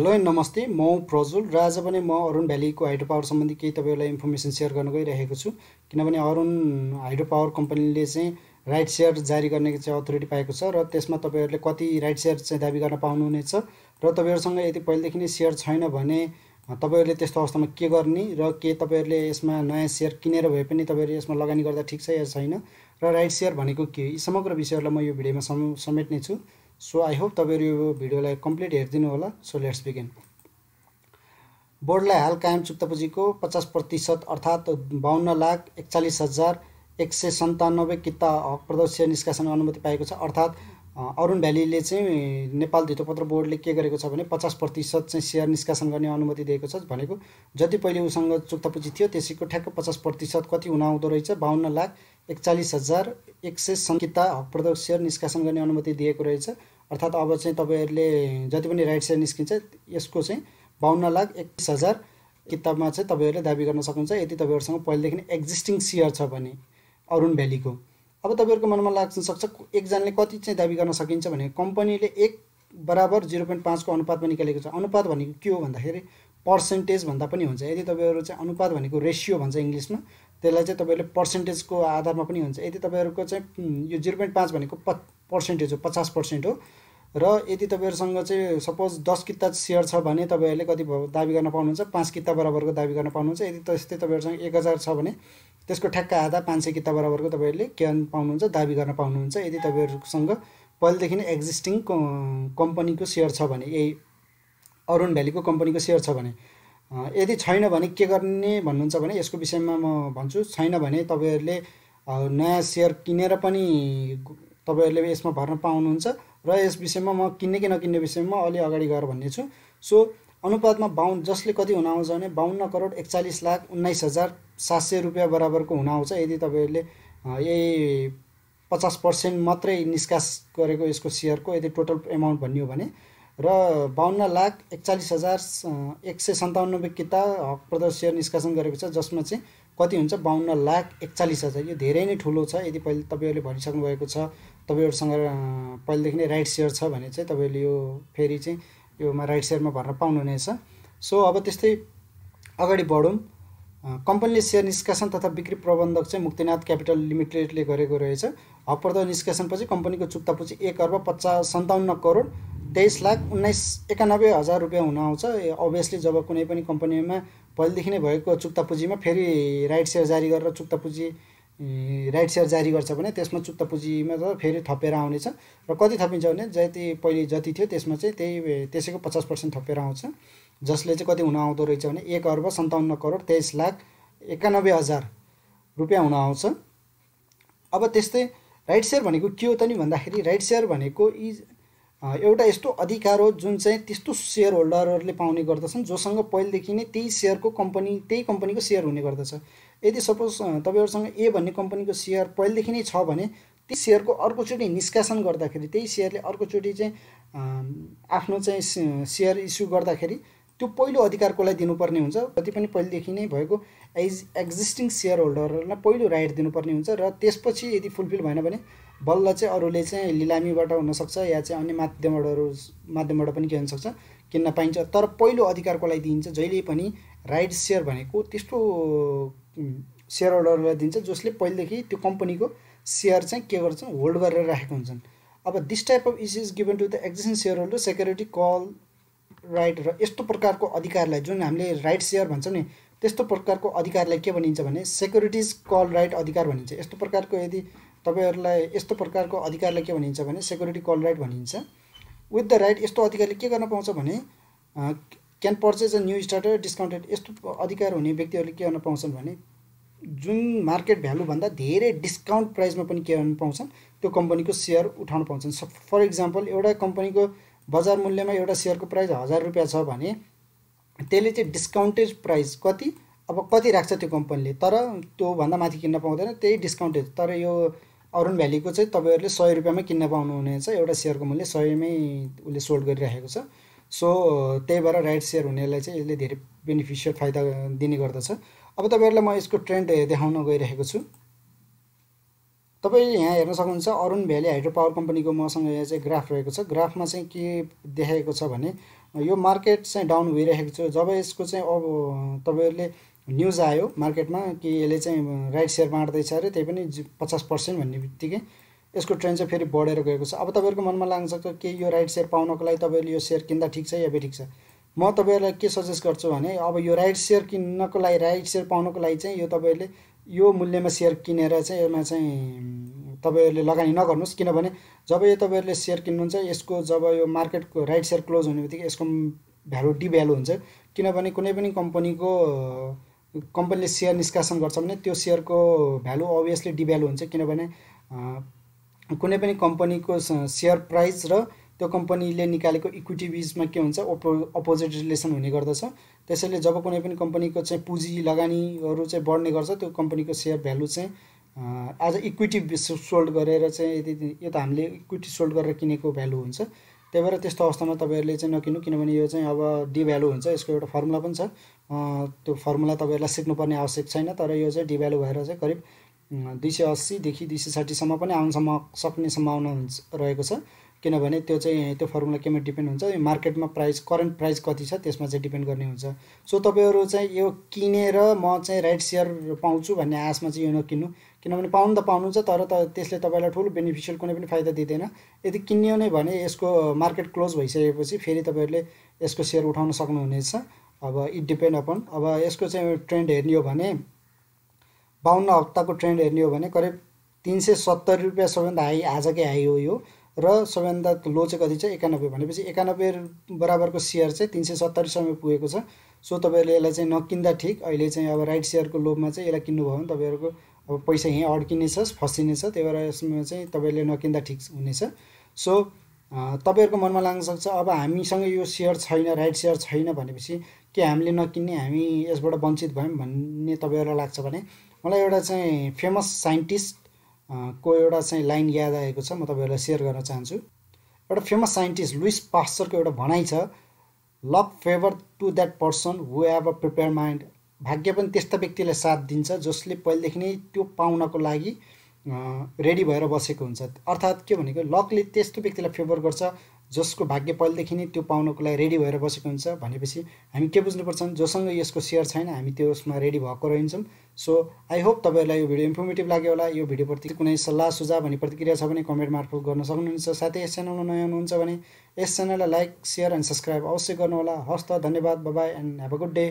hello and नमस्ते म प्रजुल र आज पनि म अरुण भ्यालीको हाइड्रो पावर सम्बन्धी केही तपाईँहरूलाई इन्फर्मेसन सेयर गर्न गइरहेको छु किनभने अरुण हाइड्रो पावर कम्पनीले चाहिँ राइट सेयर जारी गर्ने चाहिँ अथोरिटी पाएको छ र त्यसमा तपाईँहरूले कति राइट सेयर चाहिँ दाबी गर्न पाउनुहुनेछ र तपाईँहरूसँग यदि पहिलेदेखि नै सेयर छैन भने तपाईँहरूले त्यस्तो अवस्थामा के गर्ने र के तपाईँहरूले यसमा नयाँ सेयर किनेर भए पनि तपाईँहरू यसमा लगानी गर्दा ठिक छ या छैन र राइट सेयर भनेको के यी समग्र विषयहरूलाई म यो भिडियोमा समेट्ने छु सो आई होप तपाईँहरू यो भिडियोलाई कम्प्लिट हेरिदिनु होला सो लेट्स बिगिन बोर्डलाई हाल कायम चुक्तापुँजीको पचास प्रतिशत अर्थात् बाहन्न लाख एकचालिस हजार एक सय सन्तानब्बे किता हक प्रदर्श निष्कासन अनुमति पाएको छ अर्थात् अरुण भ्यालीले चाहिँ नेपाल धितोपत्र बोर्डले के गरेको छ भने पचास प्रतिशत चाहिँ सेयर निष्कासन गर्ने अनुमति दिएको छ भनेको जति पहिले उसँग चुक्तापुँजी थियो त्यसैको ठ्याक्क पचास प्रतिशत कति हुन आउँदो रहेछ बाहन्न लाख एकचालिस हजार एक सय सङ्किता हकप्रदक सेयर निष्कासन गर्ने अनुमति दिएको रहेछ अर्थात् अब चाहिँ तपाईँहरूले जति पनि राइट सेयर निस्किन्छ यसको चाहिँ बाहन्न लाख एकतिस हजार किताबमा चाहिँ तपाईँहरूले दाबी गर्न सक्नुहुन्छ यदि तपाईँहरूसँग पहिलेदेखि एक्जिस्टिङ सेयर छ भने अरुण भ्यालीको अब तपाईँहरूको मनमा लाग्न सक्छ एकजनाले कति चाहिँ दाबी गर्न सकिन्छ भने कम्पनीले एक बराबर जिरो पोइन्ट पाँचको अनुपातमा निकालेको छ अनुपात भनेको के हो भन्दाखेरि पर्सेन्टेज भन्दा पनि हुन्छ यदि तपाईँहरू चाहिँ अनुपात भनेको रेसियो भन्छ इङ्ग्लिसमा त्यसलाई चाहिँ तपाईँहरूले पर्सेन्टेजको आधारमा पनि हुन्छ यदि तपाईँहरूको चाहिँ यो जिरो पोइन्ट पाँच भनेको प पर्सेन्टेज हो पचास पर्सेन्ट हो र यदि तपाईँहरूसँग चाहिँ सपोज दस किता सेयर छ भने तपाईँहरूले कति दाबी गर्न पाउनुहुन्छ पाँच किता बराबरको दाबी गर्न पाउनुहुन्छ यदि त्यस्तै तपाईँहरूसँग एक हजार छ भने त्यसको ठ्याक्क आधा पाँच सय किता बराबरको तपाईँहरूले क्यान पाउनुहुन्छ दाबी गर्न पाउनुहुन्छ यदि तपाईँहरूसँग पहिलेदेखि नै एक्जिस्टिङ कम्पनीको सेयर छ भने यही अरुण भ्यालीको कम्पनीको सेयर छ भने यदि छैन भने के गर्ने भन्नुहुन्छ भने यसको विषयमा म भन्छु छैन भने तपाईँहरूले नयाँ सेयर किनेर पनि तपाईँहरूले यसमा भर्न पाउनुहुन्छ र यस विषयमा म किन्ने कि नकिन्ने विषयमा अलि अगाडि गएर भन्ने छु सो अनुपातमा बाहुन जसले कति हुन आउँछ भने बाहुन्न करोड एकचालिस लाख उन्नाइस हजार सात सय रुपियाँ बराबरको हुन आउँछ यदि तपाईँहरूले यही पचास पर्सेन्ट मात्रै निष्कास गरेको यसको सेयरको यदि टोटल एमाउन्ट भनियो भने र बाहन्न लाख एकचालिस हजार एक सय सन्ताउन्नब्बे किता हक सेयर निष्कासन गरेको छ जसमा चाहिँ कति हुन्छ बाहन्न लाख एकचालिस हजार यो धेरै नै ठुलो छ यदि पहिले तपाईँहरूले भनिसक्नु भएको छ तपाईँहरूसँग पहिलेदेखि नै राइट सेयर छ भने चाहिँ तपाईँहरूले यो फेरि चाहिँ योमा राइट सेयरमा भर्न पाउनुहुनेछ सो अब त्यस्तै अगाडि बढौँ कम्पनीले सेयर निष्कासन तथा बिक्री प्रबन्धक चाहिँ मुक्तिनाथ क्यापिटल लिमिटेडले गरेको रहेछ हकप्रद निष्कासनपछि कम्पनीको चुक्तापछि एक अर्ब पचास सन्ताउन्न करोड तेइस लाख उन्नाइस एकानब्बे हजार रुपियाँ हुन आउँछ अभियसली जब कुनै पनि कम्पनीमा पहिलेदेखि नै भएको चुक्ता पुँजीमा फेरि राइट सेयर जारी गरेर चुक्ता पुँजी राइट सेयर जारी गर्छ भने त्यसमा चुक्ता पुँजीमा त फेरि थपेर आउनेछ र कति थपिन्छ भने जति पहिले जति थियो त्यसमा चाहिँ त्यही त्यसैको पचास पर्सेन्ट थपेर आउँछ जसले चाहिँ कति हुन आउँदो रहेछ भने एक अर्ब सन्ताउन्न करोड तेइस लाख एकानब्बे हजार रुपियाँ हुन आउँछ अब त्यस्तै राइट सेयर भनेको के हो त नि भन्दाखेरि राइट सेयर भनेको इज एउटा यस्तो अधिकार हो जुन चाहिँ त्यस्तो सेयर होल्डरहरूले पाउने गर्दछन् जोसँग पहिलेदेखि नै त्यही सेयरको कम्पनी त्यही कम्पनीको सेयर हुने गर्दछ यदि सपोज तपाईँहरूसँग ए भन्ने कम्पनीको सेयर पहिलेदेखि नै छ भने ती सेयरको अर्कोचोटि निष्कासन गर्दाखेरि त्यही सेयरले अर्कोचोटि चाहिँ आफ्नो चाहिँ सेयर इस्यु गर्दाखेरि त्यो पहिलो अधिकार कसलाई दिनुपर्ने हुन्छ जति पनि पहिलेदेखि नै भएको एज एक्जिस्टिङ सेयर होल्डरहरूलाई पहिलो राइट दिनुपर्ने हुन्छ र त्यसपछि यदि फुलफिल भएन भने बल्ल चाहिँ अरूले चाहिँ लिलामीबाट हुनसक्छ या चाहिँ अन्य माध्यमबाट माध्यमबाट पनि के हुनसक्छ किन्न पाइन्छ तर पहिलो अधिकारको लागि दिइन्छ जहिले पनि राइट सेयर भनेको त्यस्तो सेयर होल्डरलाई दिन्छ जसले पहिलेदेखि त्यो कम्पनीको सेयर चाहिँ के गर्छन् होल्ड गरेर राखेको हुन्छन् अब this type of is is given to the existing share holder security call right र यस्तो प्रकारको अधिकारलाई जुन हामीले राइट सेयर भन्छौँ नि त्यस्तो प्रकारको अधिकारलाई के भनिन्छ भने सेक्युरिटिज कल राइट अधिकार भनिन्छ यस्तो प्रकारको यदि तपाईँहरूलाई यस्तो प्रकारको अधिकारलाई के भनिन्छ भने सेक्युरिटी कल राइट भनिन्छ विथ द राइट यस्तो अधिकारले के गर्न पाउँछ भने can purchase a new starter discounted यस्तो अधिकार हुने व्यक्तिहरूले के गर्न पाउँछन् भने जुन मार्केट भ्यालुभन्दा धेरै डिस्काउन्ट प्राइसमा पनि के गर्न पाउँछन् त्यो कम्पनीको सेयर उठाउन पाउँछन् फर इक्जाम्पल एउटा कम्पनीको बजार मूल्यमा एउटा सेयरको प्राइस हजार रुपियाँ छ भने त्यसले चाहिँ डिस्काउन्टेड प्राइस कति अब कति राख्छ त्यो कम्पनीले तर त्योभन्दा माथि किन्न पाउँदैन त्यही डिस्काउन्टेड तर यो अरुण भ्यालीको चाहिँ तपाईँहरूले सय रुपियाँमै किन्न पाउनुहुनेछ एउटा सेयरको मूल्य सयमै उसले सोल्ड गरिराखेको छ सो त्यही भएर राइट सेयर हुनेलाई चाहिँ यसले धेरै बेनिफिसियल फाइदा दिने गर्दछ अब तपाईँहरूलाई म यसको ट्रेन्ड देखाउन गइरहेको छु तपाईँले यहाँ हेर्न सक्नुहुन्छ अरुण भ्याली हाइड्रो पावर कम्पनीको मसँग यहाँ चाहिँ ग्राफ रहेको छ ग्राफमा चाहिँ के देखाएको छ भने यो मार्केट चाहिँ डाउन भइरहेको छ जब यसको चाहिँ अब तपाईँहरूले न्युज आयो मार्केटमा कि यसले चाहिँ राइट सेयर बाँड्दैछ अरे त्यही पनि पचास पर्सेन्ट भन्ने बित्तिकै यसको ट्रेन्ड चाहिँ फेरि बढेर गएको छ अब तपाईँहरूको मनमा लाग्न सक्छ कि यो राइट सेयर पाउनको लागि तपाईँहरूले यो सेयर किन्दा ठिक छ या बेठिक छ म तपाईँहरूलाई के सजेस्ट गर्छु भने अब यो राइट सेयर किन्नको लागि राइट सेयर पाउनको लागि चाहिँ यो तपाईँहरूले यो मूल्यमा सेयर किनेर चाहिँ यसमा चाहिँ तपाईँहरूले लगानी नगर्नुहोस् किनभने जब यो तपाईँहरूले सेयर किन्नुहुन्छ यसको जब यो मार्केटको राइट सेयर क्लोज हुने बित्तिकै यसको भ्यालु डिभ्यालु हुन्छ किनभने कुनै पनि कम्पनीको कम्पनीले सेयर निष्कासन गर्छ भने त्यो सेयरको भ्यालु अभियसली डिभ्यालु हुन्छ किनभने कुनै पनि कम्पनीको सेयर प्राइस र त्यो कम्पनीले निकालेको इक्विटी बिचमा के हुन्छ ओपो अपोजिट रिलेसन हुने गर्दछ त्यसैले जब कुनै पनि कम्पनीको चाहिँ पुँजी लगानीहरू चाहिँ बढ्ने गर्छ त्यो कम्पनीको सेयर भ्यालु चाहिँ एज अ इक्विटी सोल्ड गरेर चाहिँ यदि यो त हामीले इक्विटी सोल्ड गरेर किनेको भ्यालु हुन्छ त्यही भएर त्यस्तो अवस्थामा तपाईँहरूले चाहिँ नकिन्नु किनभने यो चाहिँ अब डिभ्यालु हुन्छ यसको एउटा फर्मुला पनि छ त्यो फर्मुला तपाईँहरूलाई सिक्नुपर्ने आवश्यक छैन तर यो चाहिँ डिभ्यालु भएर चाहिँ करिब दुई सय अस्सीदेखि दुई सय साठीसम्म पनि आउनसम्म सक्ने सम्भावना हुन्छ रहेको छ किनभने त्यो चाहिँ त्यो फर्मुला केमा डिपेन्ड हुन्छ मार्केटमा प्राइस करेन्ट प्राइस कति छ त्यसमा चाहिँ डिपेन्ड गर्ने हुन्छ सो तपाईँहरू चाहिँ यो किनेर म चाहिँ राइट सेयर पाउँछु भन्ने आशमा चाहिँ यो नकिन्नु किनभने पाउनु त पाउनु पाउनुहुन्छ तर त त्यसले तपाईँलाई ठुलो बेनिफिसियल कुनै पनि फाइदा दिँदैन यदि किन्यो नै भने यसको मार्केट क्लोज भइसकेपछि फेरि तपाईँहरूले यसको सेयर उठाउन सक्नुहुनेछ अब इट डिपेन्ड अपन अब यसको चाहिँ ट्रेन्ड हेर्ने हो भने बाहन्न हप्ताको ट्रेन्ड हेर्ने हो भने करिब तिन सय सत्तरी रुपियाँ सबैभन्दा हाई आजकै हाई हो यो र सबैभन्दा लो चाहिँ कति छ एकानब्बे भनेपछि एकानब्बे बराबरको सेयर चाहिँ तिन सय सत्तरीसम्म पुगेको छ सो तपाईँहरूले यसलाई चाहिँ नकिन्दा ठिक अहिले चाहिँ अब राइट सेयरको लोभमा चाहिँ यसलाई किन्नुभयो भने तपाईँहरूको अब पैसा यहीँ अड्किनेछ फसिनेछ त्यही भएर यसमा चाहिँ तपाईँले नकिन्दा ठिक हुनेछ सो तपाईँहरूको मनमा लाग्न सक्छ अब हामीसँग यो सेयर छैन राइट सेयर छैन भनेपछि के हामीले नकिन्ने हामी यसबाट वञ्चित भयौँ भन्ने तपाईँहरूलाई लाग्छ भने मलाई एउटा चाहिँ फेमस साइन्टिस्ट को एउटा चाहिँ लाइन याद आएको छ म तपाईँहरूलाई सेयर गर्न चाहन्छु एउटा फेमस साइन्टिस्ट लुइस पास्चरको एउटा भनाइ छ luck favour to that person who have a prepare mind भाग्य पनि त्यस्ता व्यक्तिलाई साथ दिन्छ जसले पहिलेदेखि नै त्यो पाउनको लागि रेडी भएर बसेको हुन्छ अर्थात् के भनेको लकले त्यस्तो व्यक्तिलाई फेभर गर्छ जसको भाग्य पहिलेदेखि नै त्यो पाउनको लागि रेडी भएर बसेको हुन्छ भनेपछि हामी के बुझ्नुपर्छ जोसँग यसको सेयर छैन हामी त्यो उसमा रेडी भएको रहन्छौँ सो आई होप तपाईँहरूलाई यो भिडियो इन्फर्मेटिभ लाग्यो होला यो भिडियोप्रति कुनै सल्लाह सुझाव भन्ने प्रतिक्रिया छ भने कमेन्ट मार्फत गर्न सक्नुहुन्छ साथै यस च्यानलमा नयाँ हुनुहुन्छ भने यस च्यानललाई लाइक सेयर एन्ड सब्सक्राइब अवश्य गर्नुहोला हस् त धन्यवाद bye and have a good day